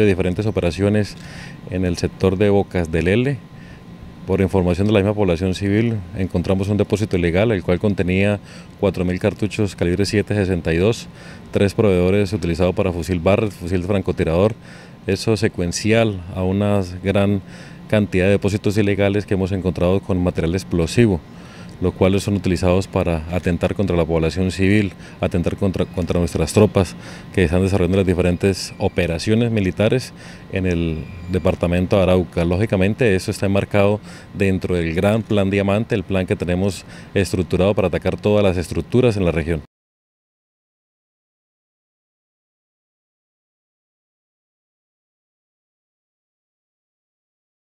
de diferentes operaciones en el sector de Bocas del L. Por información de la misma población civil, encontramos un depósito ilegal, el cual contenía 4.000 cartuchos calibre 7.62, tres proveedores utilizados para fusil Barrett, fusil francotirador, eso secuencial a una gran cantidad de depósitos ilegales que hemos encontrado con material explosivo los cuales son utilizados para atentar contra la población civil, atentar contra, nuestras tropas que están desarrollando las diferentes operaciones militares en el departamento de Arauca. Lógicamente eso está enmarcado dentro del gran plan Diamante, el plan que tenemos estructurado para atacar todas las estructuras en la región.